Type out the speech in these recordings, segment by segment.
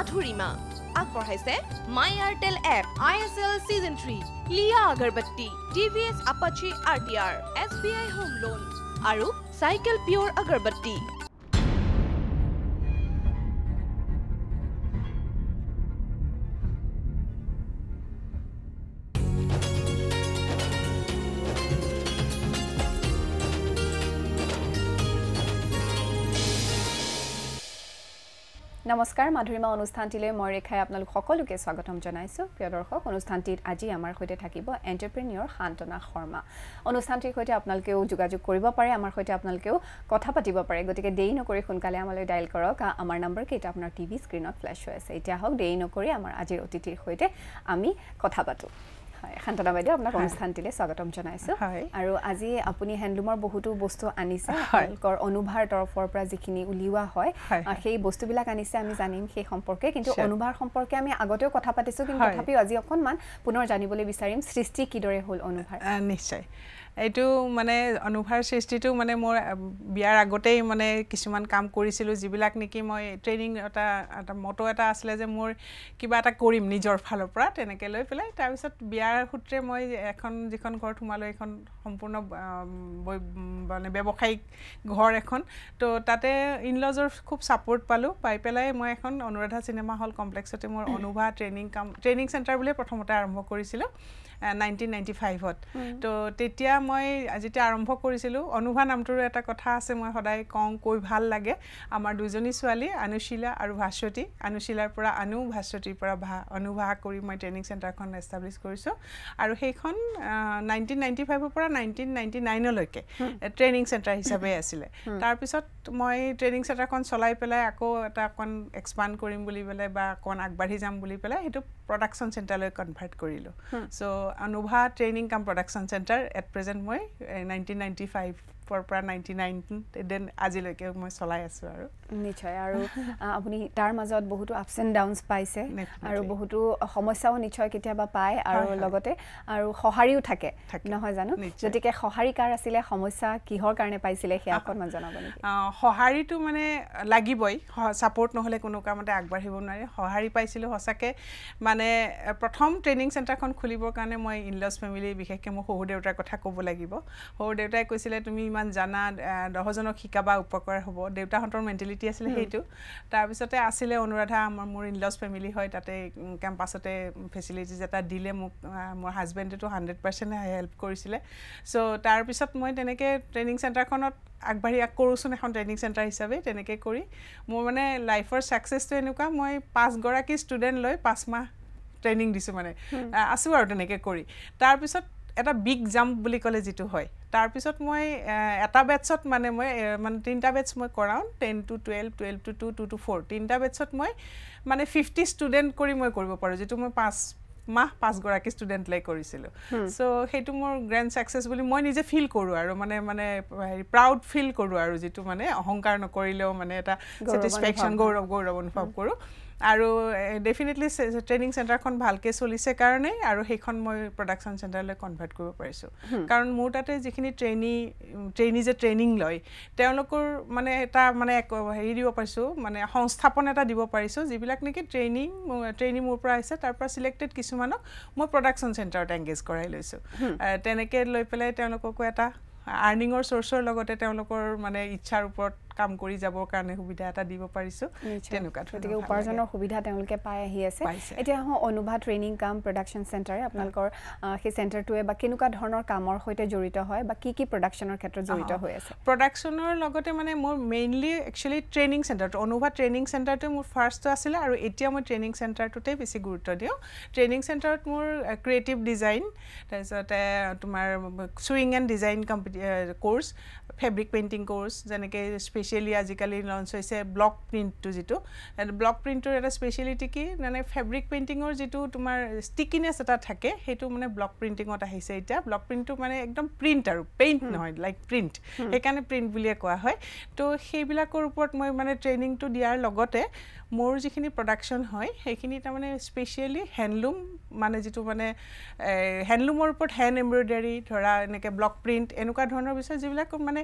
মাধুৰীমা আগবঢ়াইছে my Airtel app I S L season three লিয়া agarbatti T V S Apache R T R S B I home loan আৰু cycle pure agarbatti নমস্কাৰ মাধুৰিমা অনুষ্ঠানটিলৈ মই ৰেখাই আপোনালোক সকলোকে স্বাগতম জনাইছোঁ প্ৰিয় দৰ্শক অনুষ্ঠানটিত আজি আমাৰ সৈতে থাকিব এণ্টাৰপ্ৰেনিয়ৰ শান্তনা শৰ্মা অনুষ্ঠানটিৰ সৈতে আপোনালোকেও যোগাযোগ কৰিব পাৰে আমাৰ সৈতে আপোনালোকেও কথা পাতিব পাৰে গতিকে দেৰি নকৰি সোনকালে আমালৈ ডাইল কৰক আমাৰ নম্বৰকেইটা আপোনাৰ টিভি স্ক্ৰীণত ফ্লেছ হৈ আছে এতিয়া আহক দেৰি নকৰি আমাৰ আজিৰ অতিথিৰ সৈতে আমি কথা পাতোঁ হয় শান্তনা বাইদেউ আপোনাক অনুষ্ঠানটিলৈ স্বাগতম জনাইছোঁ আৰু আজি আপুনি হেণ্ডলুমৰ বহুতো বস্তু আনিছে তেওঁলোকৰ অনুভাৰ তৰফৰ পৰা যিখিনি উলিওৱা হয় সেই বস্তুবিলাক আনিছে আমি জানিম সেই সম্পৰ্কে কিন্তু অনুভাৰ সম্পৰ্কে আমি আগতেও কথা পাতিছোঁ কিন্তু তথাপিও আজি অকণমান পুনৰ জানিবলৈ বিচাৰিম সৃষ্টি কিদৰে হ'ল অনুভাৰ নিশ্চয় এইটো মানে অনুভাৰ সৃষ্টিটো মানে মোৰ বিয়াৰ আগতেই মানে কিছুমান কাম কৰিছিলোঁ যিবিলাক নেকি মই ট্ৰেইনিং এটা এটা মটো এটা আছিলে যে মোৰ কিবা এটা কৰিম নিজৰ ফালৰ পৰা তেনেকৈ লৈ পেলাই তাৰপিছত বিয়াৰ সূত্ৰে মই এখন যিখন ঘৰত সোমালোঁ এখন সম্পূৰ্ণ মানে ব্যৱসায়িক ঘৰ এখন তো তাতে ইনলজৰ খুব ছাপৰ্ট পালোঁ পাই পেলাই মই এখন অনুৰাধা চিনেমা হল কমপ্লেক্সতে মোৰ অনুভা ট্ৰেইনিং কাম ট্ৰেইনিং চেণ্টাৰ বুলিয়ে প্ৰথমতে আৰম্ভ কৰিছিলোঁ নাইনটিন নাইণ্টি ফাইভত ত' তেতিয়া মই যেতিয়া আৰম্ভ কৰিছিলোঁ অনুভা নামটোৰো এটা কথা আছে মই সদায় কওঁ কৈ ভাল লাগে আমাৰ দুজনী ছোৱালী আনুশীলা আৰু ভাস্বতী আনুশীলাৰ পৰা আনু ভাস্বতীৰ পৰা ভা অনুভা কৰি মই ট্ৰেইনিং চেণ্টাৰখন এষ্টাব্লিছ কৰিছোঁ আৰু সেইখন নাইনটিন নাইণ্টি ফাইভৰ পৰা নাইনটিন নাইণ্টি নাইনলৈকে ট্ৰেইনিং চেণ্টাৰ হিচাপে আছিলে তাৰপিছত মই ট্ৰেইনিং চেণ্টাৰখন চলাই পেলাই আকৌ এটা অকণ এক্সপাণ্ড কৰিম বুলি পেলাই বা অকণ আগবাঢ়ি যাম বুলি পেলাই সেইটো প্ৰডাকশ্যন চেণ্টাৰলৈ কনভাৰ্ট কৰিলোঁ চ' অনুভা ট্ৰেইনিং কাম প্ৰডাকশ্যন চেণ্টাৰ এট প্ৰেজেণ্ট মই নাইণ্টিন নাইণ্টি ফাইভ ৰাতিপুৱাৰ পৰা নাইণ্টি নাইন দেন আজিলৈকে মই চলাই আছোঁ আৰু নিশ্চয় আৰু আপুনি তাৰ মাজত বহুতো আপছ এণ্ড ডাউনছ পাইছে আৰু বহুতো সমস্যাও নিশ্চয় কেতিয়াবা পায় আৰু লগতে আৰু সঁহাৰিও থাকে নহয় জানো গতিকে সঁহাৰি কাৰ আছিলে সমস্যা কিহৰ কাৰণে পাইছিলে সেয়া অকণমান জনাব নেকি সঁহাৰিটো মানে লাগিবই ছাপৰ্ট নহ'লে কোনো কামতে আগবাঢ়িব নোৱাৰে সঁহাৰি পাইছিলোঁ সঁচাকৈ মানে প্ৰথম ট্ৰেইনিং চেণ্টাৰখন খুলিবৰ কাৰণে মই ইনলছ ফেমিলি বিশেষকৈ মোৰ শহুৰদেউতাৰ কথা ক'ব লাগিব শহুৰদেউতাই কৈছিলে তুমি ইমান কিছুমান জানা দহজনক শিকাবা উপকাৰ হ'ব দেউতাহঁতৰ মেণ্টেলিটি আছিলে সেইটো তাৰপিছতে আছিলে অনুৰাধা আমাৰ মোৰ ইনলজ ফেমিলি হয় তাতে কেম্পাছতে ফেচিলিটিজ এটা দিলে মোক মোৰ হাজবেণ্ডেতো হাণ্ড্ৰেড পাৰ্চেণ্ট হেল্প কৰিছিলে চ' তাৰপিছত মই তেনেকৈ ট্ৰেইনিং চেণ্টাৰখনত আগবাঢ়ি আগ কৰোঁচোন এখন ট্ৰেইনিং চেণ্টাৰ হিচাপে তেনেকৈ কৰি মোৰ মানে লাইফৰ ছাকচেছটো এনেকুৱা মই পাঁচগৰাকী ষ্টুডেণ্ট লৈ পাঁচ মাহ ট্ৰেইনিং দিছোঁ মানে আছোঁ আৰু তেনেকৈ কৰি তাৰপিছত এটা বিগ জাম্প বুলি ক'লে যিটো হয় তাৰপিছত মই এটা বেটছত মানে মই মানে তিনিটা বেটছ মই কৰাওঁ ten to twelve twelve to two two to four তিনিটা বেটছত মই মানে ফিফটি ষ্টুডেণ্ট কৰি মই কৰিব পাৰোঁ যিটো মই পাঁচ মাহ পাঁচগৰাকী ষ্টুডেণ্ট লৈ কৰিছিলোঁ চ' সেইটো মোৰ গ্ৰেণ্ড ছাকচেছ বুলি মই নিজে ফিল কৰোঁ আৰু মানে মানে হেৰি প্ৰাউড ফিল কৰোঁ আৰু যিটো মানে অহংকাৰ নকৰিলেও মানে এটা ছেটিছফেকশ্যন গৌৰৱ গৌৰৱ অনুভৱ কৰোঁ আৰু ডেফিনেটলি ট্ৰেইনিং চেণ্টাৰখন ভালকৈ চলিছে কাৰণেই আৰু সেইখন মই প্ৰডাকশ্যন চেণ্টাৰলৈ কনভাৰ্ট কৰিব পাৰিছোঁ কাৰণ মোৰ তাতে যিখিনি ট্ৰেইনি ট্ৰেইনি যে ট্ৰেইনিং লয় তেওঁলোকৰ মানে এটা মানে হেৰি দিব পাৰিছোঁ মানে সংস্থাপন এটা দিব পাৰিছোঁ যিবিলাক নেকি ট্ৰেইনিং ট্ৰেইনিং মোৰ পৰা আহিছে তাৰ পৰা ছিলেক্টেড কিছুমানক মই প্ৰডাকশ্যন চেণ্টাৰত এংগেজ কৰাই লৈছোঁ তেনেকৈ লৈ পেলাই তেওঁলোককো এটা আৰ্ণিঙৰ চ'ৰ্চৰ লগতে তেওঁলোকৰ মানে ইচ্ছাৰ ওপৰত কাম কৰি যাবৰ কাৰণে সুবিধা এটা দিব পাৰিছোঁ তেনেকুৱা গতিকে উপাৰ্জনৰ সুবিধা তেওঁলোকে পাই আহি আছে এতিয়া আহোঁ অনুভা ট্ৰেইনিং কাম প্ৰডাকশ্যন চেণ্টাৰে আপোনালোকৰ সেই চেণ্টাৰটোৱে বা কেনেকুৱা ধৰণৰ কামৰ সৈতে জড়িত হয় বা কি কি প্ৰডাকশ্যনৰ ক্ষেত্ৰত জড়িত হৈ আছে প্ৰডাকশ্যনৰ লগতে মানে মোৰ মেইনলি একচুৱেলি ট্ৰেইনিং চেণ্টাৰটো অনুভা ট্ৰেইনিং চেণ্টাৰটোৱে মোৰ ফাৰ্ষ্টটো আছিলে আৰু এতিয়া মই ট্ৰেইনিং চেণ্টাৰটোতে বেছি গুৰুত্ব দিওঁ ট্ৰেইনিং চেণ্টাৰত মোৰ ক্ৰিয়েটিভ ডিজাইন তাৰপিছতে তোমাৰ চুইং এণ্ড ডিজাইন কম্পিটি কোৰ্ছ ফেব্ৰিক পেইণ্টিং কৰ্চ যেনেকৈ স্পেচিয়েলি আজিকালি লঞ্চ হৈছে ব্লক প্ৰিণ্টটো যিটো ব্লক প্ৰিণ্টটোৰ এটা স্পেচিয়েলিটি কি মানে ফেব্ৰিক পেইণ্টিঙৰ যিটো তোমাৰ ষ্টিকিনেছ এটা থাকে সেইটো মানে ব্লক প্ৰিণ্টিঙত আহিছে এতিয়া ব্লক প্ৰিণ্টটো মানে একদম প্ৰিণ্ট আৰু পেইণ্ট নহয় লাইক প্ৰিণ্ট সেইকাৰণে প্ৰিণ্ট বুলিয়ে কোৱা হয় তো সেইবিলাকৰ ওপৰত মই মানে ট্ৰেইনিংটো দিয়াৰ লগতে মোৰ যিখিনি প্ৰডাকশ্যন হয় সেইখিনি তাৰমানে স্পেচিয়েলি হেণ্ডলুম মানে যিটো মানে হেণ্ডলুমৰ ওপৰত হেণ্ড এম্ব্ৰইডাৰী ধৰা এনেকৈ ব্লক প্ৰিণ্ট এনেকুৱা ধৰণৰ বিষয়ে যিবিলাক মানে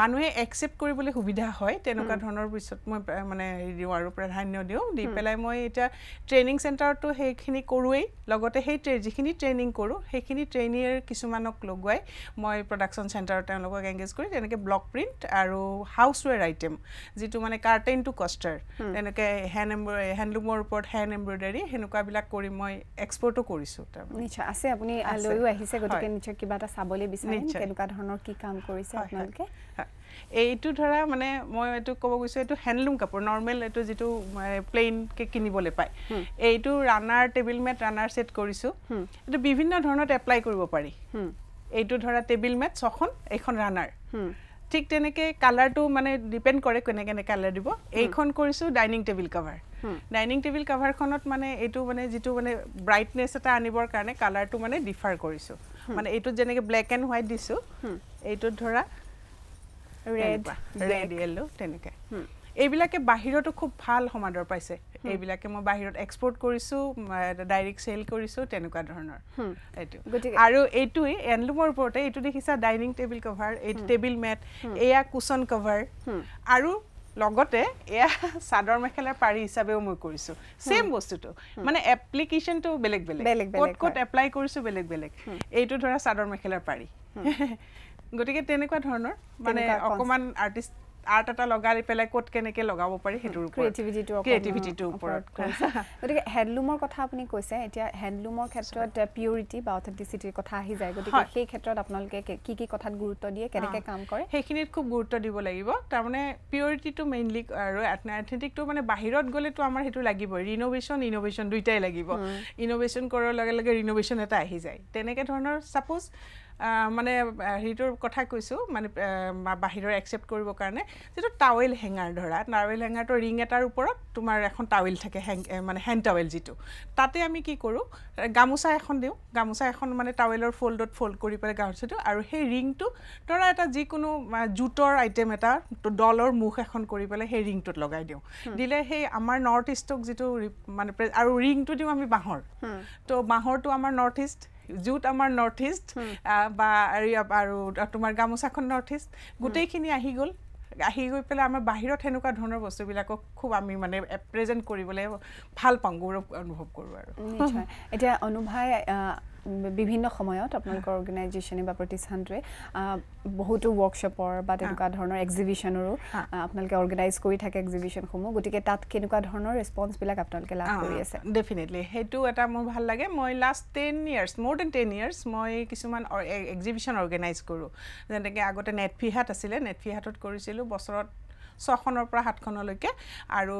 মানুহে একচেপ্ট কৰিবলৈ সুবিধা হয় তেনেকুৱা ধৰণৰ পিছত মই মানে দিওঁ আৰু প্ৰাধান্য দিওঁ দি পেলাই মই এতিয়া ট্ৰেইনিং চেণ্টাৰতো সেইখিনি কৰোঁৱেই লগতে সেই যিখিনি ট্ৰেইনিং কৰোঁ সেইখিনি ট্ৰেইনিৰ কিছুমানক লগোৱাই মই প্ৰডাকশ্যন চেণ্টাৰত তেওঁলোকক এংগেজ কৰি তেনেকৈ ব্লক প্ৰিণ্ট আৰু হাউচৱেৰ আইটেম যিটো মানে কাৰ্টেইন টু কষ্টাৰ তেনেকৈ হেণ্ড এম্ব্ৰইডাৰী হেণ্ডলুমৰ ওপৰত হেণ্ড এম্ব্ৰইডাৰী সেনেকুৱাবিলাক কৰি মই এক্সপৰ্টো কৰিছোঁ নিশ্চয় আছে আপুনি লৈও আহিছে গতিকে নিশ্চয় কিবা এটা চাবলৈ বিচাৰিছে ধৰণৰ কি কাম কৰিছে আপোনালোকে এইটো ধৰা মানে মই এইটো ক'ব গৈছোঁ এইটো হেণ্ডলুম কাপোৰ নৰ্মেল এইটো যিটো প্লেইনকে কিনিবলৈ পায় এইটো runner table mat runner set কৰিছোঁ এইটো বিভিন্ন ধৰণত এপ্লাই কৰিব পাৰি এইটো ধৰা টেবিল মেট ছখন এইখন ৰানাৰ ঠিক তেনেকৈ কালাৰটো মানে ডিপেণ্ড কৰে কেনেকে কালাৰ দিব এইখন কৰিছোঁ dining table cover dining table কাভাৰখনত মানে এইটো মানে যিটো মানে ব্ৰাইটনেছ এটা আনিবৰ কাৰণে কালাৰটো মানে ডিফাৰ কৰিছোঁ মানে এইটোত যেনেকৈ ব্লেক এণ্ড হোৱাইট দিছোঁ এইটোত ধৰা ৰেড ৰেড য়েল্ল' তেনেকে hmm. এইবিলাকে বাহিৰতো খুব ভাল সমাদৰ পাইছে hmm. এইবিলাকে মই বাহিৰত এক্সপৰ্ট কৰিছোঁ ডাইৰেক্ট চেল কৰিছোঁ তেনেকুৱা ধৰণৰ hmm. এইটো গতিকে আৰু এইটোৱেই এনলুমৰ ওপৰতে এইটো দেখিছা ডাইনিং টেবিল কভাৰ এইটো টেবিল মেট এয়া কুচন কভাৰ আৰু লগতে এয়া চাদৰ মেখেলাৰ পাৰি হিচাপেও মই কৰিছোঁ চেম বস্তুটো মানে এপ্লিকেশ্যনটো বেলেগ বেলেগ ক'ত ক'ত এপ্লাই কৰিছোঁ বেলেগ বেলেগ এইটো ধৰা চাদৰ মেখেলাৰ পাৰি গতিকে তেনেকুৱা ধৰণৰ মানে অকণমান আৰ্টিষ্ট আৰ্ট এটা লগাই পেলাই ক'ত কেনেকৈ লগাব পাৰি সেইটোৰ ক্ৰিয়েটিভিটিটো ক্ৰিয়েটিভিটিটোৰ ওপৰত গতিকে হেণ্ডলুমৰ কথা আপুনি কৈছে এতিয়া হেণ্ডলুমৰ ক্ষেত্ৰত পিউৰিটি বা অথেণ্টিচিটিৰ কথা আহি যায় গতিকে সেই ক্ষেত্ৰত আপোনালোকে কি কি কথাত গুৰুত্ব দিয়ে কেনেকৈ কাম কৰে সেইখিনিত খুব গুৰুত্ব দিব লাগিব তাৰমানে পিউৰিটিটো মেইনলি আৰু অথেণ্টিকটো মানে বাহিৰত গ'লেতো আমাৰ সেইটো লাগিবই ৰিন'ভেশ্যন ইন'ভেশ্যন দুয়োটাই লাগিব ইন'ভেশ্যন কৰাৰ লগে লগে ৰিন'ভেশ্যন এটা আহি যায় তেনেকৈ ধৰণৰ ছাপ'জ মানে হেৰিটোৰ কথা কৈছোঁ মানে বাহিৰৰ একচেপ্ট কৰিবৰ কাৰণে যিটো টাৱেল হেঙাৰ ধৰা টাৱেল হেঙাৰটো ৰিং এটাৰ ওপৰত তোমাৰ এখন টাৱেল থাকে হেং মানে হেণ্ড টাৱেল যিটো তাতে আমি কি কৰোঁ গামোচা এখন দিওঁ গামোচা এখন মানে টাৱেলৰ ফল্ডত ফল্ড কৰি পেলাই গামোচা দিওঁ আৰু সেই ৰিংটো ধৰা এটা যিকোনো জোঁটৰ আইটেম এটা দলৰ মুখ এখন কৰি পেলাই সেই ৰিংটোত লগাই দিওঁ দিলে সেই আমাৰ নৰ্থ ইষ্টক যিটো মানে আৰু ৰিংটো দিওঁ আমি বাঁহৰ ত' বাঁহৰটো আমাৰ নৰ্থ ইষ্ট জুট আমাৰ নৰ্থ ইষ্ট বা আৰু তোমাৰ গামোচাখন নৰ্থ ইষ্ট গোটেইখিনি আহি গ'ল আহি গৈ পেলাই আমাৰ বাহিৰত সেনেকুৱা ধৰণৰ বস্তুবিলাকক খুব আমি মানে প্ৰেজেণ্ট কৰিবলৈ ভাল পাওঁ গৌৰৱ অনুভৱ কৰোঁ আৰু এতিয়া অনুভাই বিভিন্ন সময়ত আপোনালোকৰ অৰ্গেনাইজেশ্যনে বা প্ৰতিষ্ঠানটোৱে বহুতো ৱৰ্কশ্বপৰ বা তেনেকুৱা ধৰণৰ এক্সিবিশ্যনৰো আপোনালোকে অৰ্গেনাইজ কৰি থাকে এক্সিবিশ্যনসমূহ গতিকে তাত কেনেকুৱা ধৰণৰ ৰেছপঞ্চবিলাক আপোনালোকে লাভ কৰি আছে ডেফিনেটলি সেইটো এটা মোৰ ভাল লাগে মই লাষ্ট টেন ইয়াৰ্ছ মোৰ দেন টেন ইয়াৰ্ছ মই কিছুমান এক্সিবিশ্যন অৰ্গেনাইজ e, কৰোঁ যেনেকৈ আগতে নেটফিহাট আছিলে নেটফিহাটত কৰিছিলোঁ বছৰত ছখনৰ পৰা সাতখনলৈকে আৰু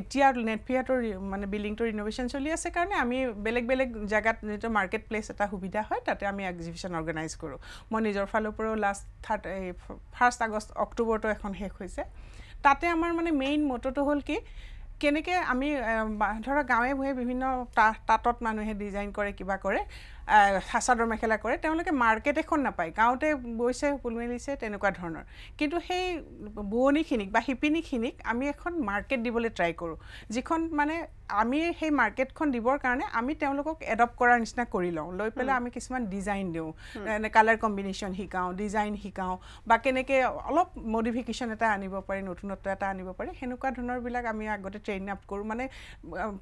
এতিয়া নেটফিয়াটো মানে বিল্ডিংটো ৰিন'ভেশ্যন চলি আছে কাৰণে আমি বেলেগ বেলেগ জেগাত যিটো মাৰ্কেট প্লেচ এটা সুবিধা হয় তাতে আমি এক্সিবিশ্যন অৰ্গেনাইজ কৰোঁ মই নিজৰ ফালৰ পৰাও লাষ্ট থাৰ্ড এই ফাৰ্ষ্ট আগষ্ট অক্টোবৰটো এখন শেষ হৈছে তাতে আমাৰ মানে মেইন মটোটো হ'ল কি কেনেকৈ আমি ধৰক গাঁৱে ভূঞে বিভিন্ন তাঁতত মানুহে ডিজাইন কৰে কিবা কৰে চাদৰ মেখেলা কৰে তেওঁলোকে মাৰ্কেট এখন নাপায় গাঁৱতে বৈছে হুল মেলিছে তেনেকুৱা ধৰণৰ কিন্তু সেই বোৱনীখিনিক বা শিপিনীখিনিক আমি এখন মাৰ্কেট দিবলৈ ট্ৰাই কৰোঁ যিখন মানে আমি সেই মাৰ্কেটখন দিবৰ কাৰণে আমি তেওঁলোকক এডপ্ট কৰাৰ নিচিনা কৰি লওঁ লৈ পেলাই আমি কিছুমান ডিজাইন দিওঁ এনে কালাৰ কম্বিনেশ্যন শিকাওঁ ডিজাইন শিকাওঁ বা কেনেকৈ অলপ মডিফিকেশ্যন এটা আনিব পাৰি নতুনত্ব এটা আনিব পাৰি সেনেকুৱা ধৰণৰবিলাক আমি আগতে ট্ৰেইন আপ কৰোঁ মানে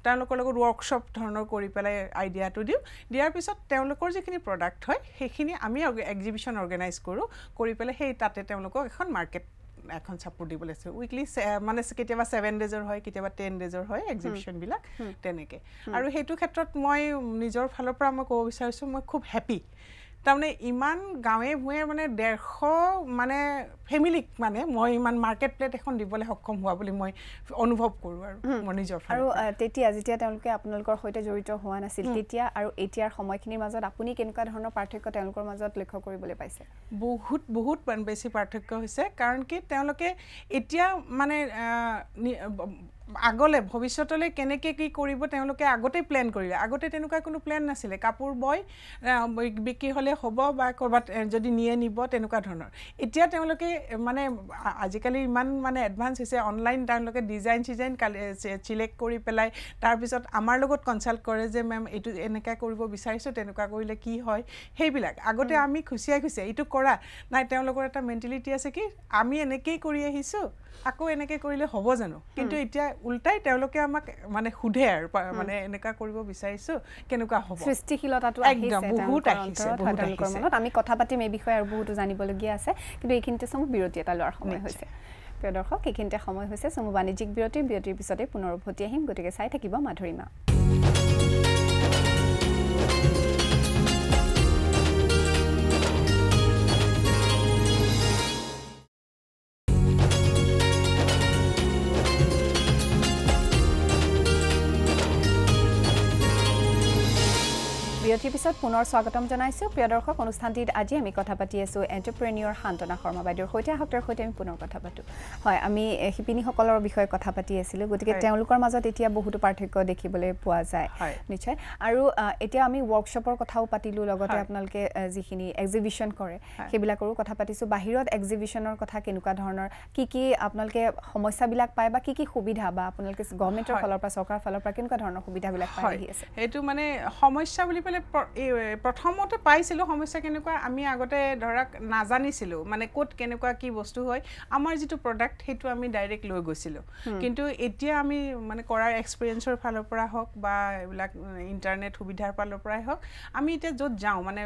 তেওঁলোকৰ লগত ৱৰ্কশ্বপ ধৰণৰ কৰি পেলাই আইডিয়াটো দিওঁ দিয়াৰ পিছত তেওঁলোকৰ যিখিনি প্ৰডাক্ট হয় সেইখিনি আমি এক্সিবিশ্যন অৰ্গেনাইজ কৰোঁ কৰি পেলাই সেই তাতে তেওঁলোকক এখন মাৰ্কেট এখন চাপৰ দিব আছে উইকলি মানে কেতিয়াবা ছেভেন ডেজৰ হয় কেতিয়াবা টেন ডেজৰ হয় এক্সিবিশ্যনবিলাক তেনেকৈ আৰু সেইটো ক্ষেত্ৰত মই নিজৰ ফালৰ পৰা মই ক'ব বিচাৰিছোঁ মই খুব হেপ্পী তাৰমানে ইমান গাঁৱে ভূঞে মানে ডেৰশ মানে ফেমিলিক মানে মই ইমান মাৰ্কেট প্লেট এখন দিবলৈ সক্ষম হোৱা বুলি মই অনুভৱ কৰোঁ আৰু মোৰ নিজৰ ফালে আৰু তেতিয়া যেতিয়া তেওঁলোকে আপোনালোকৰ সৈতে জড়িত হোৱা নাছিল তেতিয়া আৰু এতিয়াৰ সময়খিনিৰ মাজত আপুনি কেনেকুৱা ধৰণৰ পাৰ্থক্য তেওঁলোকৰ মাজত লক্ষ্য কৰিবলৈ পাইছে বহুত বহুত বেছি পাৰ্থক্য হৈছে কাৰণ কি তেওঁলোকে এতিয়া মানে আগলৈ ভৱিষ্যতলৈ কেনেকৈ কি কৰিব তেওঁলোকে আগতে প্লেন কৰিলে আগতে তেনেকুৱা কোনো প্লেন নাছিলে কাপোৰ বয় বিক্ৰী হ'লে হ'ব বা ক'ৰবাত যদি নিয়ে নিব তেনেকুৱা ধৰণৰ এতিয়া তেওঁলোকে মানে আজিকালি ইমান মানে এডভান্স হৈছে অনলাইন তেওঁলোকে ডিজাইন চিজাইন চিলেক্ট কৰি পেলাই তাৰপিছত আমাৰ লগত কনচাল্ট কৰে যে মেম এইটো এনেকুৱা কৰিব বিচাৰিছোঁ তেনেকুৱা কৰিলে কি হয় সেইবিলাক আগতে আমি খুচিয়াই খুচিয়াই এইটো কৰা নাই তেওঁলোকৰ এটা মেণ্টেলিটি আছে কি আমি এনেকেই কৰি আহিছোঁ আকৌ এনেকৈ কৰিলে হ'ব জানো কিন্তু এতিয়া ওলটাই তেওঁলোকে আমাক মানে সোধে আৰু মানে এনেকুৱা কৰিব বিচাৰিছোঁ কেনেকুৱা হ'ব সৃষ্টিশীলতাটো একদম বহুত আহিছে তেওঁলোকৰ মনত আমি কথা পাতিম এই বিষয়ে আৰু বহুতো জানিবলগীয়া আছে কিন্তু এইখিনিতে চমু বিৰতি এটা লোৱাৰ সময় হৈছে প্ৰিয় দৰ্শক এইখিনিতে সময় হৈছে চমু বাণিজ্যিক বিৰতিৰ বিৰতিৰ পিছতে পুনৰ উভতি আহিম গতিকে চাই থাকিব মাধুৰীমা বিৰতিৰ পিছত পুনৰ স্বাগতম জনাইছোঁ প্ৰিয় দৰ্শক অনুষ্ঠানটিত আজি আমি কথা পাতি আছোঁ এণ্টাৰপ্ৰেনিয়ৰ শান্তনা শৰ্মা বাইদেউৰ সৈতে আহক সৈতে আমি পুনৰ কথা পাতোঁ হয় আমি শিপিনীসকলৰ বিষয়ে কথা পাতি আছিলোঁ গতিকে তেওঁলোকৰ মাজত এতিয়া বহুতো পাৰ্থক্য দেখিবলৈ পোৱা যায় নিশ্চয় আৰু এতিয়া আমি ৱৰ্কশ্বপৰ কথাও পাতিলোঁ লগতে আপোনালোকে যিখিনি এক্সিবিশ্যন কৰে সেইবিলাকৰো কথা পাতিছোঁ বাহিৰত এক্সিবিশ্যনৰ কথা কেনেকুৱা ধৰণৰ কি কি আপোনালোকে সমস্যাবিলাক পায় বা কি কি সুবিধা বা আপোনালোকে গভমেণ্টৰ ফালৰ পৰা চৰকাৰৰ ফালৰ পৰা কেনেকুৱা ধৰণৰ সুবিধাবিলাক পাই আহি আছে সেইটো মানে সমস্যা বুলি পেলাই প্ৰথমতে পাইছিলোঁ সমস্যা কেনেকুৱা আমি আগতে ধৰক নাজানিছিলোঁ মানে ক'ত কেনেকুৱা কি বস্তু হয় আমাৰ যিটো প্ৰডাক্ট সেইটো আমি ডাইৰেক্ট লৈ গৈছিলোঁ কিন্তু এতিয়া আমি মানে কৰাৰ এক্সপেৰিয়েঞ্চৰ ফালৰ পৰা হওক বা এইবিলাক ইণ্টাৰনেট সুবিধাৰ ফালৰ পৰাই হওক আমি এতিয়া য'ত যাওঁ মানে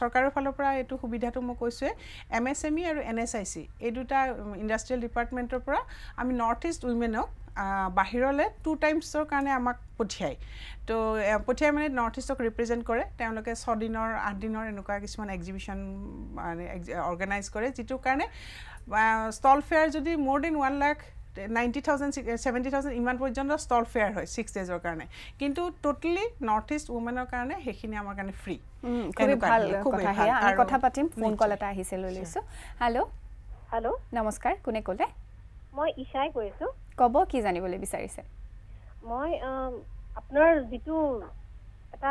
চৰকাৰৰ ফালৰ পৰা এইটো সুবিধাটো মই কৈছোঁৱে এম এছ এম ই আৰু এন এছ আই চি এই দুটা ইণ্ডাষ্ট্ৰিয়েল ডিপাৰ্টমেণ্টৰ পৰা আমি নৰ্থ ইষ্ট উইমেনক বাহিৰলৈ টু টাইমছৰ কাৰণে আমাক পঠিয়ায় তো পঠিয়াই মানে নৰ্থ ইষ্টক ৰিপ্ৰেজেণ্ট কৰে তেওঁলোকে ছদিনৰ আঠদিনৰ এনেকুৱা কিছুমান এক্সিবিশ্যন মানে অৰ্গেনাইজ কৰে যিটোৰ কাৰণে ষ্টল ফেয়াৰ যদি মোৰ then one lakh ninety thousand six seventy thousand ইমান পৰ্যন্ত ষ্টল ফেয়াৰ হয় ছিক্স ডেজৰ কাৰণে কিন্তু টোটেলি নৰ্থ ইষ্ট উমেনৰ কাৰণে সেইখিনি আমাৰ কাৰণে ফ্ৰী পাতিম নমস্কাৰ কোনে ক'লে মই কৈছোঁ ক'ব কি জানিবলৈ বিচাৰিছে মই আপোনাৰ যিটো এটা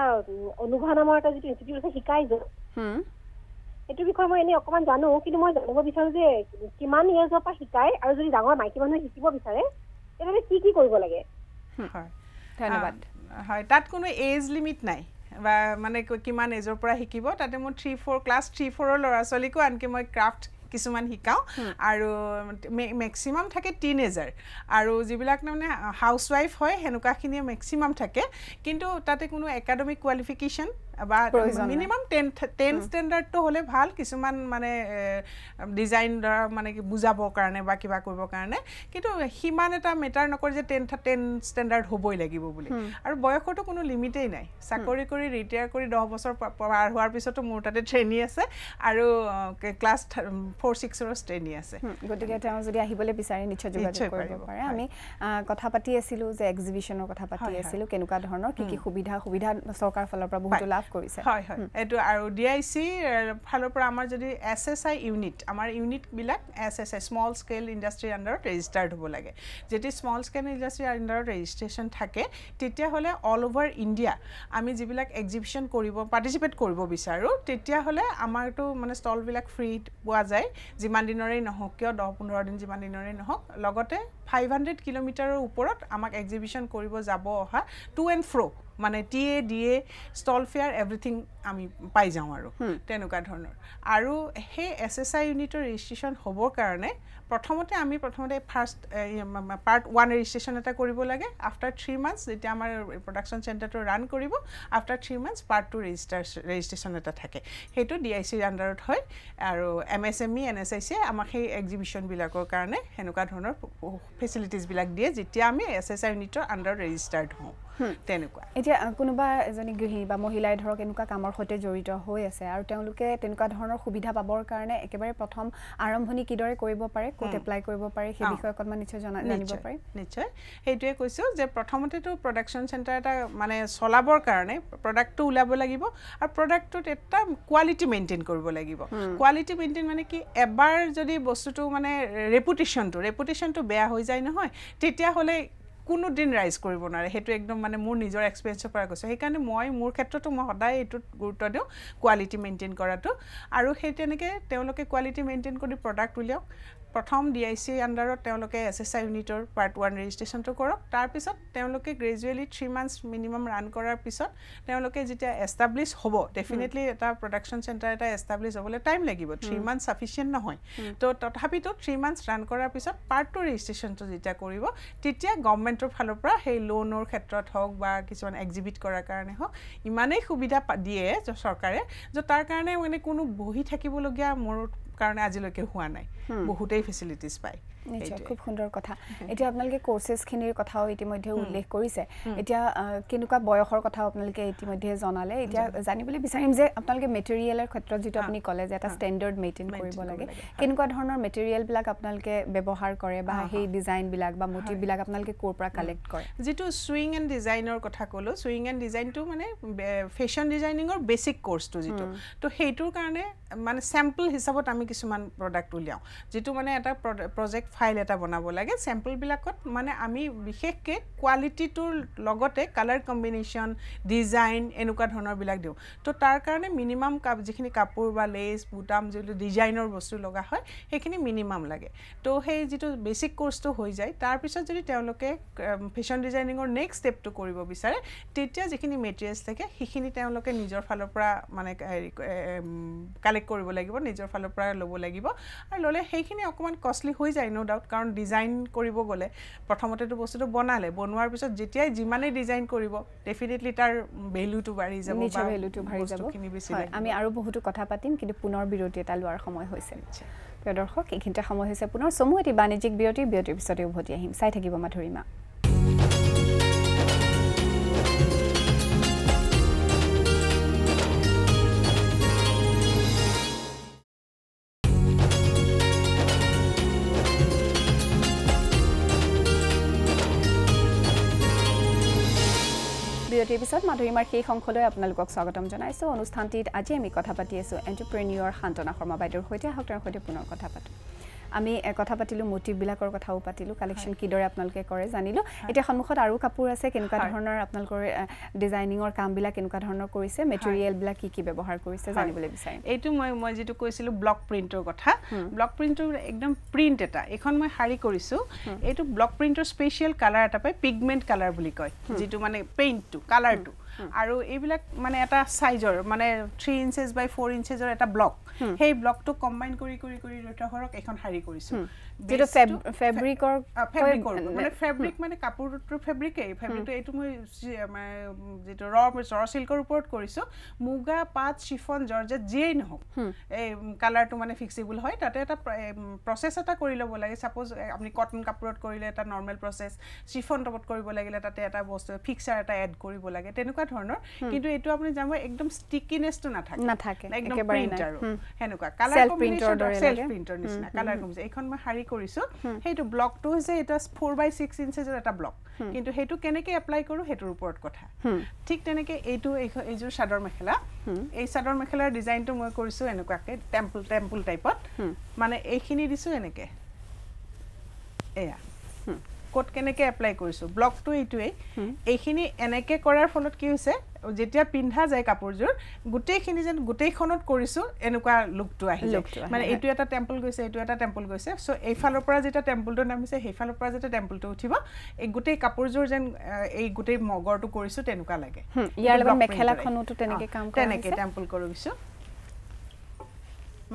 অনুভৱ নামৰ এটা যিটো ইনষ্টিটিউট আছে শিকাই যাওঁ সেইটো বিষয়ে মই এনেই অকণমান জানো কিন্তু মই জানিব বিচাৰোঁ যে কিমান ইয়েজৰ পৰা শিকায় আৰু যদি ডাঙৰ মাইকী মানুহে শিকিব বিচাৰে তেনেহ'লে কি কি কৰিব লাগে হয় ধন্যবাদ হয় তাত কোনো এজ লিমিট নাই বা মানে কিমান এজৰ পৰা শিকিব তাতে মোৰ থ্ৰী ফ'ৰ ক্লাছ থ্ৰী ফ'ৰৰ ল'ৰা ছোৱালীকো আনকি মই ক্ৰাফ্ট কিছুমান শিকাওঁ আৰু মেক্সিমাম থাকে টিন এজাৰ আৰু যিবিলাক তাৰমানে হাউচৱাইফ হয় সেনেকুৱাখিনিয়ে মেক্সিমাম থাকে কিন্তু তাতে কোনো একাডেমিক কোৱালিফিকেশ্যন বা মিনিমাম টেন টেন ষ্টেণ্ডাৰ্ডটো হ'লে ভাল কিছুমান মানে ডিজাইন ধৰা মানে কি বুজাবৰ কাৰণে বা কিবা কৰিবৰ কাৰণে কিন্তু সিমান এটা মেটাৰ নকৰে যে টেন টেন ষ্টেণ্ডাৰ্ড হ'বই লাগিব বুলি আৰু বয়সৰতো কোনো লিমিটেই নাই চাকৰি কৰি ৰিটায়াৰ কৰি দহ বছৰ পাৰ হোৱাৰ পিছতো মোৰ তাতে ট্ৰেইনিং আছে আৰু ক্লাছ ফ'ৰ ছিক্সৰ শ্ৰেণী আছে গতিকে তেওঁ যদি আহিবলৈ বিচাৰে নিশ্চয় যোগাযোগ কৰিব পাৰে আমি কথা পাতি আছিলোঁ যে এক্সিবিশ্যনৰ কথা পাতি আছিলোঁ কেনেকুৱা ধৰণৰ কি কি সুবিধা সুবিধা চৰকাৰৰ ফালৰ পৰা বহুতো লাভ কৰিছে হয় হয় এইটো আৰু ডি আই চিৰ ফালৰ পৰা আমাৰ যদি এছ এছ আই ইউনিট আমাৰ ইউনিটবিলাক S S I small scale ইণ্ডাষ্ট্ৰীৰ আণ্ডাৰত ৰেজিষ্টাৰ্ড হ'ব লাগে যেতিয়া স্মল স্কেল ইণ্ডাষ্ট্ৰীৰ আণ্ডাৰত ৰেজিষ্ট্ৰেশ্যন থাকে তেতিয়াহ'লে অল অভাৰ ইণ্ডিয়া আমি যিবিলাক এক্সিবিশ্যন কৰিব পাৰ্টিচিপেট কৰিব বিচাৰোঁ তেতিয়াহ'লে আমাৰতো মানে ষ্টলবিলাক ফ্ৰী পোৱা যায় যায় যিমান দিনৰেই নহওক কিয় দহ পোন্ধৰ দিন যিমান দিনৰেই নহওক লগতে ফাইভ হাণ্ড্ৰেড কিলোমিটাৰৰ ওপৰত আমাক এক্সিবিশ্যন কৰিব যাব অহা টু এণ্ড ফ্ৰ' মানে T A D A stall fair everything আমি পাই যাওঁ আৰু তেনেকুৱা ধৰণৰ আৰু সেই এছ এছ আই ইউনিটৰ ৰেজিষ্ট্ৰেশ্যন হ'বৰ কাৰণে প্ৰথমতে আমি প্ৰথমতে ফাৰ্ষ্ট পাৰ্ট ওৱান ৰেজিষ্ট্ৰেশ্যন এটা কৰিব লাগে আফটাৰ থ্ৰী মান্থছ যেতিয়া আমাৰ প্ৰডাকশ্যন চেণ্টাৰটো ৰান কৰিব after three months part two register registration এটা থাকে সেইটো ডি আই চিৰ আণ্ডাৰত হয় আৰু M S M E N S I চিয়ে আমাক সেই এক্সিবিশ্যনবিলাকৰ কাৰণে সেনেকুৱা ধৰণৰ ফেচিলিটিছবিলাক দিয়ে যেতিয়া আমি এছ এছ আই ইউনিটৰ আণ্ডাৰত ৰেজিষ্টাৰ্ড হওঁ তেনেকুৱা এতিয়া কোনোবা এজনী গৃহিণী বা মহিলাই ধৰক এনেকুৱা কামৰ সৈতে জড়িত হৈ আছে আৰু তেওঁলোকে তেনেকুৱা ধৰণৰ সুবিধা পাবৰ কাৰণে একেবাৰে প্ৰথম আৰম্ভণি কিদৰে কৰিব পাৰে ক'ত এপ্লাই কৰিব পাৰে সেই বিষয়ে অকণমান নিশ্চয় জানিব পাৰে নিশ্চয় সেইটোৱে কৈছোঁ যে প্ৰথমতেতো প্ৰডাকশ্যন চেণ্টাৰ এটা মানে চলাবৰ কাৰণে প্ৰডাক্টটো ওলাব লাগিব আৰু প্ৰডাক্টটোত এটা কোৱালিটি মেইনটেইন কৰিব লাগিব কোৱালিটি মেইনটেইন মানে কি এবাৰ যদি বস্তুটো মানে ৰেপুটেশ্যনটো ৰেপুটেশ্যনটো বেয়া হৈ যায় নহয় তেতিয়াহ'লে কোনোদিন ৰাইজ কৰিব নোৱাৰে সেইটো একদম মানে মোৰ নিজৰ এক্সপেৰিয়েঞ্চৰ পৰা কৈছোঁ সেইকাৰণে মই মোৰ ক্ষেত্ৰতো মই সদায় এইটোত গুৰুত্ব দিওঁ কোৱালিটি মেইনটেইন কৰাটো আৰু সেই তেনেকৈ তেওঁলোকে কোৱালিটি মেইনটেইন কৰি প্ৰডাক্ট উলিয়াওক প্ৰথম ডি আই চি আণ্ডাৰত তেওঁলোকে এছ এছ আই ইউনিটৰ পাৰ্ট ওৱান ৰেজিষ্ট্ৰেশ্যনটো কৰক তাৰপিছত তেওঁলোকে gradually three months minimum run কৰাৰ পিছত তেওঁলোকে যেতিয়া এষ্টাব্লিছ হ'ব ডেফিনেটলি এটা প্ৰডাকশ্যন চেণ্টাৰ এটা এষ্টাব্লিছ হ'বলৈ টাইম লাগিব থ্ৰী মান্থ চাফিচিয়েণ্ট নহয় ত' তথাপিতো থ্ৰী মান্থছ ৰান কৰাৰ পিছত পাৰ্ট টু ৰেজিষ্ট্ৰেশ্যনটো যেতিয়া কৰিব তেতিয়া গভমেণ্টৰ ফালৰ পৰা সেই লোনৰ ক্ষেত্ৰত হওক বা কিছুমান এক্সিবিট কৰাৰ কাৰণে হওক ইমানেই সুবিধা দিয়ে চৰকাৰে য' তাৰ কাৰণে মানে কোনো বহি থাকিবলগীয়া মোৰ কাৰণে আজিলৈকে হোৱা নাই বহুতেই ফেচিলিটিছ পায় নিশ্চয় খুব সুন্দৰ কথা এতিয়া আপোনালোকে কোৰ্চেছখিনিৰ কথাও ইতিমধ্যে উল্লেখ কৰিছে এতিয়া কেনেকুৱা বয়সৰ কথাও আপোনালোকে ইতিমধ্যে জনালে এতিয়া জানিবলৈ বিচাৰিম যে আপোনালোকে মেটেৰিয়েলৰ ক্ষেত্ৰত যিটো আপুনি ক'লে যে এটা ষ্টেণ্ডাৰ্ড মেইনটেইন কৰিব লাগে কেনেকুৱা ধৰণৰ মেটেৰিয়েলবিলাক আপোনালোকে ব্যৱহাৰ কৰে বা সেই ডিজাইনবিলাক বা মটিভবিলাক আপোনালোকে ক'ৰ পৰা কালেক্ট কৰে যিটো চুইং এণ্ড ডিজাইনৰ কথা ক'লোঁ চুইং এণ্ড ডিজাইনটো মানে ফেশ্বন ডিজাইনিঙৰ বেচিক কৰ্চটো যিটো ত' সেইটোৰ কাৰণে মানে চেম্পল হিচাপত আমি কিছুমান প্ৰডাক্ট উলিয়াওঁ যিটো মানে এটা প্ৰজেক্ট ফাইল এটা বনাব লাগে চেম্পলবিলাকত মানে আমি বিশেষকৈ কোৱালিটিটোৰ লগতে কালাৰ কম্বিনেশ্যন ডিজাইন এনেকুৱা ধৰণৰবিলাক দিওঁ তো তাৰ কাৰণে মিনিমাম কাপ যিখিনি কাপোৰ বা লেচ বুটাম যিটো ডিজাইনৰ বস্তু লগা হয় সেইখিনি মিনিমাম লাগে তো সেই যিটো বেচিক কোৰ্চটো হৈ যায় তাৰপিছত যদি তেওঁলোকে ফেশ্বন ডিজাইনিঙৰ নেক্সট ষ্টেপটো কৰিব বিচাৰে তেতিয়া যিখিনি মেটেৰিয়েলছ থাকে সেইখিনি তেওঁলোকে নিজৰ ফালৰ পৰা মানে হেৰি কালেক্ট কৰিব লাগিব নিজৰ ফালৰ পৰা ল'ব লাগিব আৰু ল'লে সেইখিনি অকণমান কষ্টলি হৈ যায় নো ডাউট কাৰণ ডিজাইন কৰিব গ'লে প্ৰথমতেতো বস্তুটো বনালে বনোৱাৰ পিছত যেতিয়াই যিমানেই ডিজাইন কৰিব ডেফিনেটলি তাৰ ভেলুটো বাঢ়ি যাব নিজৰ ভেলুটো বাঢ়ি যাব আমি আৰু বহুতো কথা পাতিম কিন্তু পুনৰ বিৰতি এটা লোৱাৰ সময় হৈছে প্ৰিয় দৰ্শক এইখিনিতে সময় হৈছে পুনৰ চমু এটি বাণিজ্যিক বিৰতি বিৰতিৰ পিছতে উভতি আহিম চাই থাকিব মাধুৰীমা বিৰতিৰ পিছত মাধুৰীমাৰ সেই অংশলৈ আপোনালোকক স্বাগতম জনাইছোঁ অনুষ্ঠানটিত আজি আমি কথা পাতি আছোঁ এণ্টাৰপ্ৰেনিয়ৰ শান্তনা শৰ্মা বাইদেউৰ সৈতে আহক তেওঁৰ সৈতে পুনৰ কথা পাতোঁ আমি কথা পাতিলোঁ মটিভবিলাকৰ কথাও পাতিলোঁ কালেকশ্যন কিদৰে আপোনালোকে কৰে জানিলোঁ এতিয়া সন্মুখত আৰু কাপোৰ আছে কেনেকুৱা ধৰণৰ আপোনালোকৰ ডিজাইনিঙৰ কামবিলাক কেনেকুৱা ধৰণৰ কৰিছে মেটেৰিয়েলবিলাক কি কি ব্যৱহাৰ কৰিছে জানিবলৈ বিচাৰিম এইটো মই মই যিটো কৈছিলোঁ ব্লক প্ৰিণ্টৰ কথা ব্লক প্ৰিণ্টৰ একদম প্ৰিণ্ট এটা এইখন মই শাৰী কৰিছোঁ এইটো ব্লক প্ৰিণ্টৰ স্পেচিয়েল কালাৰ এটা পায় পিগমেণ্ট কালাৰ বুলি কয় যিটো মানে পেইণ্টটো কালাৰটো আৰু এইবিলাক মানে এটা চাইজৰ মানে থ্ৰী ইঞ্চেছ বাই ফ'ৰ ইঞ্চেছৰ এটা ব্লক সেই ব্লকটো কম্বাইন কৰি কৰি কৰি ৰৈতাহৰক এখন শাৰী কৰিছোঁ যিটো ফেব্ৰিকৰ ফেব্ৰিকৰ মানে ফেব্ৰিক মানে কাপোৰটোৰ ফেব্ৰিকেই ফেব্ৰিকটো এইটো মই যিটো ৰ জৰ চিল্কৰ ওপৰত কৰিছোঁ মুগা পাত চিফন জৰ্জেট যিয়েই নহওক এই কালাৰটো মানে ফিক্সিবল হয় তাতে এটা প্ৰচেছ এটা কৰি ল'ব লাগে ছাপ'জ আপুনি কটন কাপোৰত কৰিলে এটা নৰ্মেল প্ৰচেছ চিফন টপত কৰিব লাগিলে তাতে এটা বস্তু ফিক্সাৰ এটা এড কৰিব লাগে তেনেকুৱা ধৰণৰ কিন্তু এইটো আপুনি জানো একদম ষ্টিকিনেছটো নাথাকে নাথাকে একদম প্ৰিণ্ট আৰু সেনেকুৱা কালাৰ চেল্ফ প্ৰিণ্টৰ নিচিনা কালাৰ কমিছে এইখন মই শাৰী কৰিছো সেইটো ব্লকটো হৈছে এটা ফ'ৰ বাই ছিক্স ইঞ্চেছৰ এটা ব্লক কিন্তু সেইটো কেনেকে এপ্লাই কৰোঁ সেইটোৰ ওপৰত কথা ঠিক তেনেকে এইটো এইযোৰ চাদৰ মেখেলা এই চাদৰ মেখেলাৰ ডিজাইনটো মই কৰিছো এনেকুৱাকে টেম্পল টেম্পল টাইপত মানে এইখিনি দিছো এনেকে এয়া ক'ত কেনেকে এপ্লাই কৰিছো ব্লকটো এইটোৱেই এইখিনি এনেকে কৰাৰ ফলত কি হৈছে যেতিয়া পিন্ধা যায় কাপোৰযোৰ গোটেইখিনি যেন গোটেইখনত কৰিছোঁ এনেকুৱা লুকটো আহি মানে এইটো এটা টেম্পল গৈছে এইটো এটা টেম্পল গৈছে চ' এইফালৰ পৰা যেতিয়া টেম্পলটো নামিছে সেইফালৰ পৰা যেতিয়া টেম্পলটো উঠিব এই গোটেই কাপোৰযোৰ যেন এই গোটেই মগৰটো কৰিছোঁ তেনেকুৱা লাগে তেনেকৈ টেম্পল কৰিছোঁ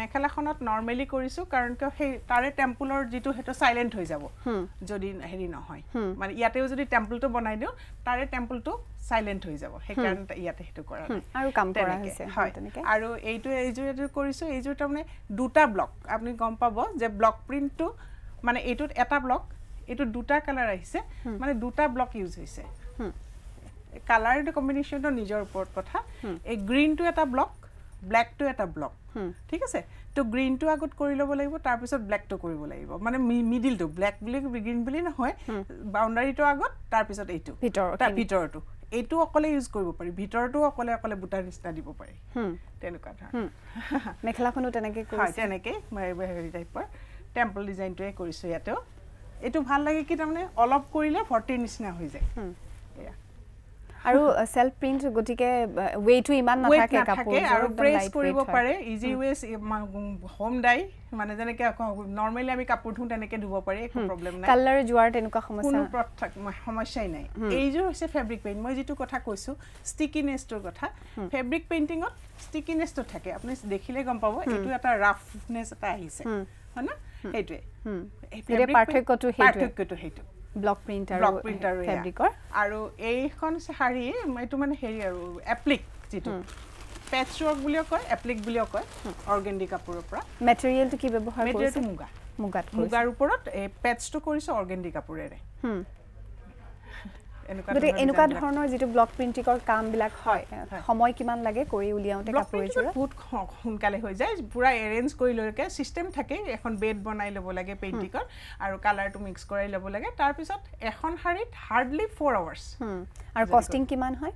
মেখেলাখনত নৰ্মেলি কৰিছোঁ কাৰণ কিয় সেই তাৰে টেম্পুলৰ যিটো সেইটো চাইলেণ্ট হৈ যাব যদি হেৰি নহয় মানে ইয়াতেও যদি টেম্পুলটো বনাই দিওঁ তাৰে টেম্পুলটো চাইলেণ্ট হৈ যাব সেইকাৰণে ইয়াতে সেইটো কৰা আৰু কাম তেনেকে হয় তেনেকে আৰু এইটো এইযোৰ এইযোৰ কৰিছোঁ এইযোৰ তাৰমানে দুটা ব্লক আপুনি গম পাব যে ব্লক প্ৰিণ্টটো মানে এইটোত এটা ব্লক এইটোত দুটা কালাৰ আহিছে মানে দুটা ব্লক ইউজ হৈছে কালাৰটো কম্বিনেশ্যনটো নিজৰ ওপৰত কথা এই গ্ৰীণটো এটা ব্লক ব্লেকটো এটা ব্লক ঠিক আছে ত' গ্ৰীণটো আগত কৰি ল'ব লাগিব তাৰপিছত ব্লেকটো কৰিব লাগিব মানে মিডিলটো ব্লেক বুলি গ্ৰীণ বুলি নহয় বাউণ্ডাৰীটো আগত তাৰপিছত এইটো ভিতৰৰ ভিতৰৰটো এইটো অকলে ইউজ কৰিব পাৰি ভিতৰতো অকলে অকলে বুটাৰ নিচিনা দিব পাৰি তেনেকুৱা ধৰণৰ মেখেলাখনো তেনেকৈ হয় হেৰি টাইপৰ টেম্পল ডিজাইনটোৱে কৰিছোঁ ইয়াতেও এইটো ভাল লাগে কি তাৰমানে অলপ কৰিলে ভৰ্তিৰ নিচিনা হৈ যায় এয়া আৰু ছেল্ফ প্ৰিণ্ট গতিকে ৱেটো ইমান নাথাকে কাপোৰ আৰু প্ৰেছ কৰিব পাৰে ইজি ৱেচ হোম ডাই মানে যেনেকে নৰমেলি আমি কাপোৰ ধুওঁ তেনেকে ধুব পাৰি একো প্ৰব্লেম নাই কালাৰ যোৱাৰ তেনেকুৱা সমস্যা কোনো সমস্যাই নাই এইযোৰ হৈছে ফেব্ৰিক পেইণ্ট মই যিটো কথা কৈছোঁ ষ্টিকিনেছটোৰ কথা ফেব্ৰিক পেইণ্টিঙত ষ্টিকিনেছটো থাকে আপুনি দেখিলে গম পাব এইটো এটা ৰাফনেছ এটা আহিছে হয় ন সেইটোৱে পাৰ্থক্যটো পাৰ্থক্যটো সেইটো ব্লক প্ৰিণ্ট আৰু ব্লক প্ৰিণ্ট আৰু ফেব্ৰিকৰ আৰু এইখন শাৰী এইটো মানে হেৰি আৰু এপ্লিক যিটো পেটচ ৱৰ্ক বুলিও কয় এপ্লিক বুলিও কয় অৰ্গেণ্ডি কাপোৰৰ পৰা মেটেৰিয়েলটো কি ব্যৱহাৰ মেটেৰিয়েলটো মুগা মুগাত মুগাৰ ওপৰত এই পেটচটো কৰিছোঁ অৰ্গেণ্ডি কাপোৰেৰে গতিকে এনেকুৱা ধৰণৰ যিটো ব্লক প্ৰিণ্টিকৰ কামবিলাক হয় সময় কিমান লাগে কৰি উলিয়াওঁতে বহুত সোনকালে হৈ যায় পূৰা এৰেঞ্জ কৰি লৈকে চিষ্টেম থাকেই এখন বেড বনাই ল'ব লাগে পেইণ্টিকৰ আৰু কালাৰটো মিক্স কৰাই ল'ব লাগে তাৰপিছত এখন শাৰীত হাৰ্ডলি ফ'ৰ আৱাৰ্ছ আৰু কষ্টিং কিমান হয়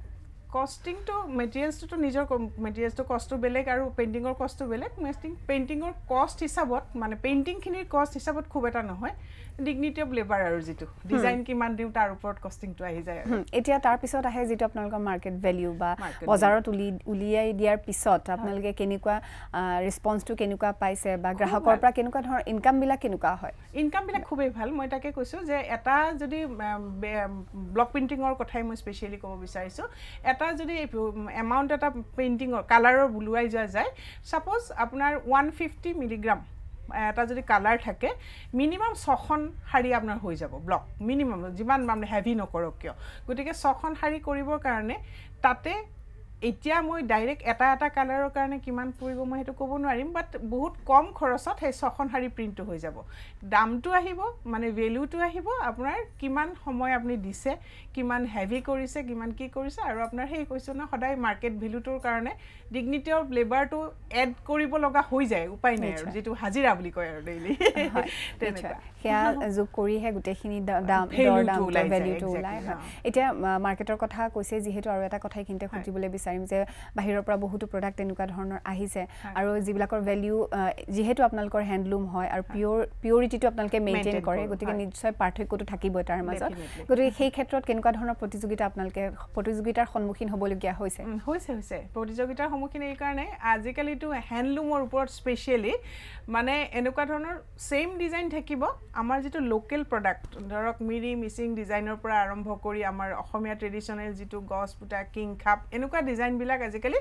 কষ্টিংটো মেটেৰিয়েলছটোতো নিজৰ মেটেৰিয়েলছটো কষ্টটো বেলেগ আৰু পেইণ্টিঙৰ কষ্টটো বেলেগ মেষ্টিং পেইণ্টিঙৰ কষ্ট হিচাপত মানে পেইণ্টিংখিনিৰ কষ্ট হিচাপত খুব এটা নহয় ডিগনিটি অফ লেবাৰ আৰু যিটো ডিজাইন hmm. কিমান দিওঁ তাৰ ওপৰত কষ্টিংটো আহি যায় hmm. এতিয়া তাৰপিছত আহে যিটো আপোনালোকৰ মাৰ্কেট ভেলিউ বা বজাৰত উলি উলিয়াই দিয়াৰ পিছত আপোনালোকে কেনেকুৱা ৰেছপঞ্চটো কেনেকুৱা পাইছে বা গ্ৰাহকৰ পৰা কেনেকুৱা ধৰণৰ ইনকামবিলাক কেনেকুৱা হয় ইনকামবিলাক খুবেই ভাল মই তাকে কৈছোঁ যে এটা যদি ব্লক পেইণ্টিঙৰ কথাই মই স্পেচিয়েলি ক'ব বিচাৰিছোঁ এটা যদি এমাউণ্ট এটা পেইণ্টিঙৰ কালাৰৰ বুলোৱাই যোৱা যায় ছাপ'জ আপোনাৰ ওৱান ফিফটি মিলিগ্ৰাম এটা যদি কালাৰ থাকে মিনিমাম ছখন শাৰী আপোনাৰ হৈ যাব ব্লক মিনিমাম যিমান মানে হেভি নকৰক কিয় গতিকে ছখন শাৰী কৰিবৰ কাৰণে তাতে এতিয়া মই ডাইৰেক্ট এটা এটা কালাৰৰ কাৰণে কিমান পৰিব মই সেইটো ক'ব নোৱাৰিম বাট বহুত কম খৰচত সেই ছখন শাৰী প্ৰিণ্টটো হৈ যাব দামটো আহিব মানে ভেলিউটো আহিব আপোনাৰ কিমান সময় আপুনি দিছে কিমান হেভি কৰিছে কিমান কি কৰিছে আৰু আপোনাৰ সেই কৈছোঁ নহয় সদায় মাৰ্কেট ভেলিউটোৰ কাৰণে ডিগনিটি অফ লেবাৰটো এড কৰিব লগা হৈ যায় উপায় নাই আৰু যিটো হাজিৰা বুলি কয় আৰু ডেইলি তেনেকুৱা সেয়া যোগ কৰিহে গোটেইখিনি ভেলিউটো ওলাই এতিয়া মাৰ্কেটৰ কথা কৈছে যিহেতু আৰু এটা কথা এইখিনিতে সুধিবলৈ বিচাৰিম যে বাহিৰৰ পৰা বহুতো প্ৰডাক্ট তেনেকুৱা ধৰণৰ আহিছে আৰু যিবিলাকৰ ভেলিউ যিহেতু আপোনালোকৰ হেণ্ডলুম হয় আৰু পিয়ৰ পিয়ৰিটিটো আপোনালোকে মেইনটেইন কৰে গতিকে নিশ্চয় পাৰ্থক্যটো থাকিবই তাৰ মাজত গতিকে সেই ক্ষেত্ৰত কেনেকুৱা ধৰণৰ প্ৰতিযোগিতা আপোনালোকে প্ৰতিযোগিতাৰ সন্মুখীন হ'বলগীয়া হৈছে হৈছে হৈছে প্ৰতিযোগিতাৰ সন্মুখীন এইকাৰণে আজিকালিতো হেণ্ডলুমৰ ওপৰত স্পেচিয়েলি মানে এনেকুৱা ধৰণৰ ছেইম ডিজাইন থাকিব আমাৰ যিটো লোকেল প্ৰডাক্ট ধৰক মিৰি মিচিং ডিজাইনৰ পৰা আৰম্ভ কৰি আমাৰ অসমীয়া ট্ৰেডিশ্যনেল যিটো গছ পোটা কিং খাপ এনেকুৱা ডিজাইনবিলাক আজিকালি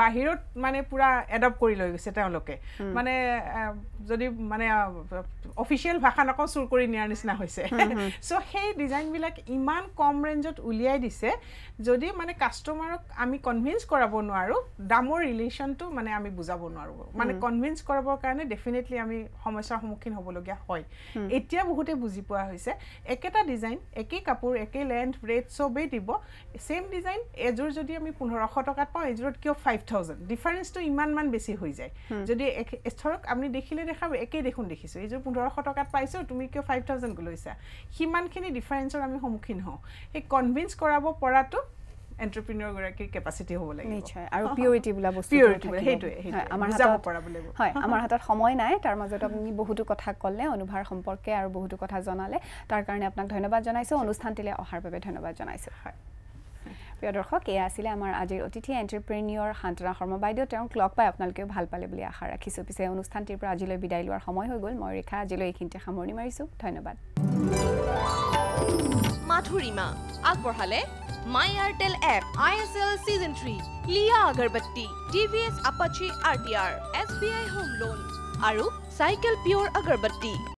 বাহিৰত মানে পূৰা এডপ্ট কৰি লৈ গৈছে তেওঁলোকে মানে যদি মানে অফিচিয়েল ভাষা নকওঁ চুৰ কৰি নিয়াৰ নিচিনা হৈছে চ' সেই ডিজাইনবিলাক ইমান কম ৰেঞ্জত উলিয়াই দিছে যদি মানে কাষ্টমাৰক আমি কনভিন্স কৰাব নোৱাৰোঁ দামৰ ৰিলেশ্যনটো মানে আমি বুজাব নোৱাৰোঁ মানে কনভিন্স কৰাবৰ কাৰণে ডেফিনেটলি আমি সমস্যাৰ সন্মুখীন হ'বলগীয়া হয় এতিয়া বহুতে বুজি পোৱা হৈছে একেটা ডিজাইন একেই কাপোৰ একেই লেন্থ ৰেট চবেই দিব ছেম ডিজাইন এযোৰ যদি আমি পোন্ধৰশ টকাত পাওঁ এযোৰত কিয় ফাইভ থাউজেণ্ড ডিফাৰেঞ্চটো ইমানমান বেছি হৈ যায় যদি ধৰক আপুনি দেখিলে দেখাব একেই দেখোন দেখিছোঁ এইযোৰ পোন্ধৰশ টকাত পাইছোঁ তুমি কিয় ফাইভ থাউজেণ্ড লৈছা সিমানখিনি ডিফাৰেঞ্চৰ আমি সন্মুখীন হওঁ সেই কনভিন্স কৰাব পৰাটো এণ্টাৰপ্ৰিনিয়ৰ গৰাকীৰ কেপাচিটি হ'ব লাগিব নিশ্চয় আৰু পিউৰিটি বোলা বস্তু পিউৰিটি সেইটোৱে আমাৰ হাতত পৰাব লাগিব হয় আমাৰ হাতত সময় নাই তাৰ মাজত আপুনি বহুতো কথা ক'লে অনুভাৰ সম্পৰ্কে আৰু বহুতো কথা জনালে তাৰ কাৰণে আপোনাক ধন্যবাদ জনাইছোঁ অনুষ্ঠানটিলৈ অহাৰ বাবে ধন্যবাদ জনাইছোঁ হয় প্ৰিয় দৰ্শক এয়া আছিলে আমাৰ আজিৰ অতিথি এণ্টাৰপ্ৰেনিয়ৰ শান্তনা শৰ্মা বাইদেউ তেওঁক লগ পাই আপোনালোকেও ভাল পালে বুলি আশা ৰাখিছোঁ পিছে অনুষ্ঠানটিৰ পৰা আজিলৈ বিদায় লোৱাৰ সময় হৈ গ'ল মই ৰেখা আজিলৈ এইখিনিতে সামৰণি মাৰিছোঁ ধন্যবাদ মাধুৰীমা আগবঢ়ালে my Airtel app I S L season three लिया agarbatti TVS Apache R T R S B I home loan और साइकिल प्योर अगरबत्ती